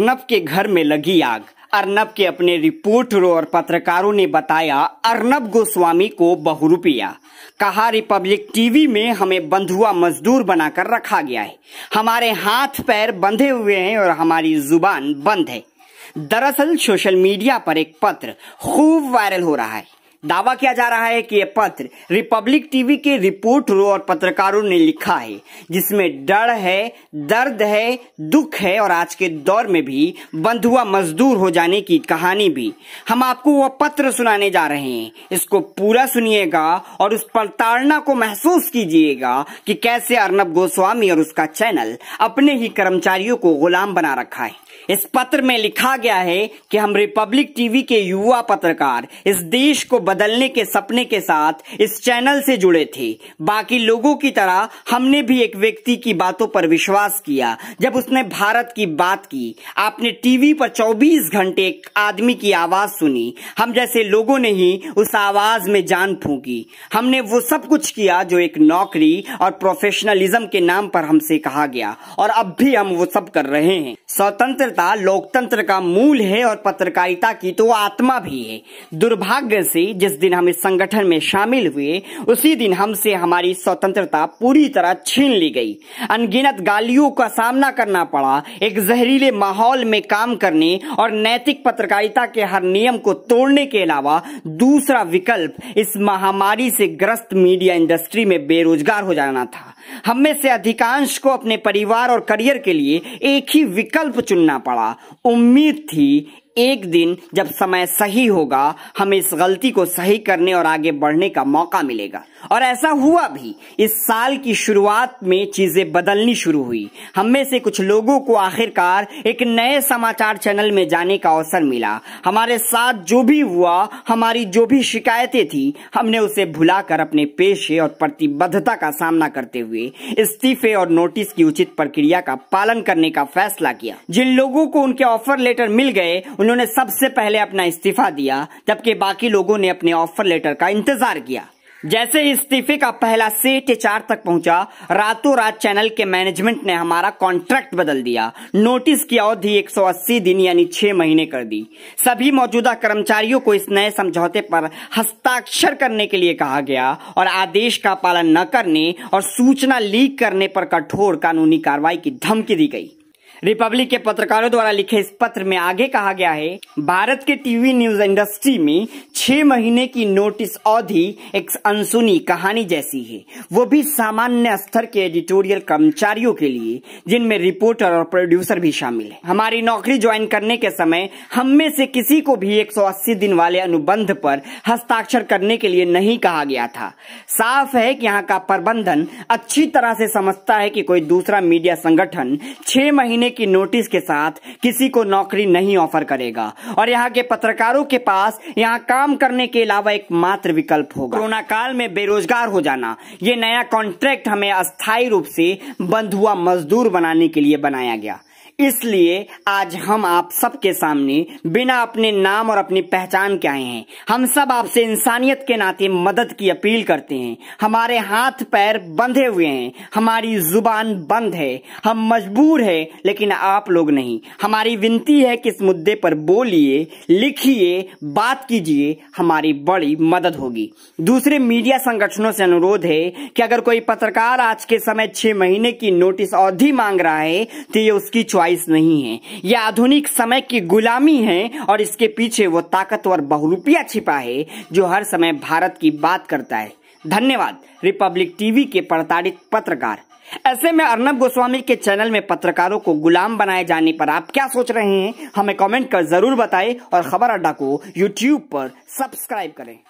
अर्नब के घर में लगी आग अर्नब के अपने रिपोर्टरों और पत्रकारों ने बताया अर्नब गोस्वामी को बहुरूपिया कहा रिपब्लिक टीवी में हमें बंधुआ मजदूर बनाकर रखा गया है हमारे हाथ पैर बंधे हुए हैं और हमारी जुबान बंद है दरअसल सोशल मीडिया पर एक पत्र खूब वायरल हो रहा है दावा किया जा रहा है कि यह पत्र रिपब्लिक टीवी के रिपोर्टरों और पत्रकारों ने लिखा है जिसमें डर है दर्द है दुख है और आज के दौर में भी बंधुआ मजदूर हो जाने की कहानी भी हम आपको वह पत्र सुनाने जा रहे हैं इसको पूरा सुनिएगा और उस प्रताड़ना को महसूस कीजिएगा कि कैसे अर्नब गोस्वामी और उसका चैनल अपने ही कर्मचारियों को गुलाम बना रखा है इस पत्र में लिखा गया है कि हम रिपब्लिक टीवी के युवा पत्रकार इस देश को बदलने के सपने के साथ इस चैनल से जुड़े थे बाकी लोगों की तरह हमने भी एक व्यक्ति की बातों पर विश्वास किया जब उसने भारत की बात की आपने टीवी पर 24 घंटे एक आदमी की आवाज सुनी हम जैसे लोगों ने ही उस आवाज में जान फूकी हमने वो सब कुछ किया जो एक नौकरी और प्रोफेशनलिज्म के नाम पर हमसे कहा गया और अब भी हम वो सब कर रहे हैं स्वतंत्र पत्रकारिता लोकतंत्र का मूल है और पत्रकारिता की तो आत्मा भी है दुर्भाग्य से जिस दिन हम इस संगठन में शामिल हुए उसी दिन हमसे हमारी स्वतंत्रता पूरी तरह छीन ली गई अनगिनत गालियों का सामना करना पड़ा एक जहरीले माहौल में काम करने और नैतिक पत्रकारिता के हर नियम को तोड़ने के अलावा दूसरा विकल्प इस महामारी से ग्रस्त मीडिया इंडस्ट्री में बेरोजगार हो जाना था हम में से अधिकांश को अपने परिवार और करियर के लिए एक ही विकल्प चुनना पड़ा उम्मीद थी एक दिन जब समय सही होगा हमें इस गलती को सही करने और आगे बढ़ने का मौका मिलेगा और ऐसा हुआ भी इस साल की शुरुआत में चीजें बदलनी शुरू हुई हम में से कुछ लोगों को आखिरकार एक नए समाचार चैनल में जाने का अवसर मिला हमारे साथ जो भी हुआ हमारी जो भी शिकायतें थी हमने उसे भुलाकर अपने पेशे और प्रतिबद्धता का सामना करते हुए इस्तीफे और नोटिस की उचित प्रक्रिया का पालन करने का फैसला किया जिन लोगों को उनके ऑफर लेटर मिल गए उन उन्होंने सबसे पहले अपना इस्तीफा दिया जबकि बाकी लोगों ने अपने ऑफर लेटर का इंतजार किया जैसे इस्तीफे का पहला सेट एच तक पहुंचा रातों रात चैनल के मैनेजमेंट ने हमारा कॉन्ट्रैक्ट बदल दिया नोटिस की अवधि 180 दिन यानी छह महीने कर दी सभी मौजूदा कर्मचारियों को इस नए समझौते पर हस्ताक्षर करने के लिए कहा गया और आदेश का पालन न करने और सूचना लीक करने पर कठोर कानूनी कार्रवाई की धमकी दी गई रिपब्लिक के पत्रकारों द्वारा लिखे इस पत्र में आगे कहा गया है भारत के टीवी न्यूज इंडस्ट्री में छह महीने की नोटिस अवधि एक अनसुनी कहानी जैसी है वो भी सामान्य स्तर के एडिटोरियल कर्मचारियों के लिए जिनमें रिपोर्टर और प्रोड्यूसर भी शामिल है हमारी नौकरी ज्वाइन करने के समय हम में से किसी को भी 180 दिन वाले अनुबंध पर हस्ताक्षर करने के लिए नहीं कहा गया था साफ है कि यहाँ का प्रबंधन अच्छी तरह से समझता है की कोई दूसरा मीडिया संगठन छह महीने की नोटिस के साथ किसी को नौकरी नहीं ऑफर करेगा और यहाँ के पत्रकारों के पास यहाँ काम काम करने के अलावा एक मात्र विकल्प होगा कोरोना काल में बेरोजगार हो जाना ये नया कॉन्ट्रैक्ट हमें अस्थायी रूप से बंधुआ मजदूर बनाने के लिए बनाया गया इसलिए आज हम आप सबके सामने बिना अपने नाम और अपनी पहचान के आए हैं हम सब आपसे इंसानियत के नाते मदद की अपील करते हैं हमारे हाथ पैर बंधे हुए हैं हमारी जुबान बंद है हम मजबूर है लेकिन आप लोग नहीं हमारी विनती है कि इस मुद्दे पर बोलिए लिखिए बात कीजिए हमारी बड़ी मदद होगी दूसरे मीडिया संगठनों से अनुरोध है कि अगर कोई पत्रकार आज के समय छह महीने की नोटिस अवधि मांग रहा है तो ये उसकी च्वाइस गुंजाइश नहीं है यह आधुनिक समय की गुलामी है और इसके पीछे वो ताकतवर बहुरूपिया छिपा है जो हर समय भारत की बात करता है धन्यवाद रिपब्लिक टीवी के प्रताड़ित पत्रकार ऐसे में अर्नब गोस्वामी के चैनल में पत्रकारों को गुलाम बनाए जाने पर आप क्या सोच रहे हैं हमें कमेंट कर जरूर बताएं और खबर अड्डा को यूट्यूब पर सब्सक्राइब करें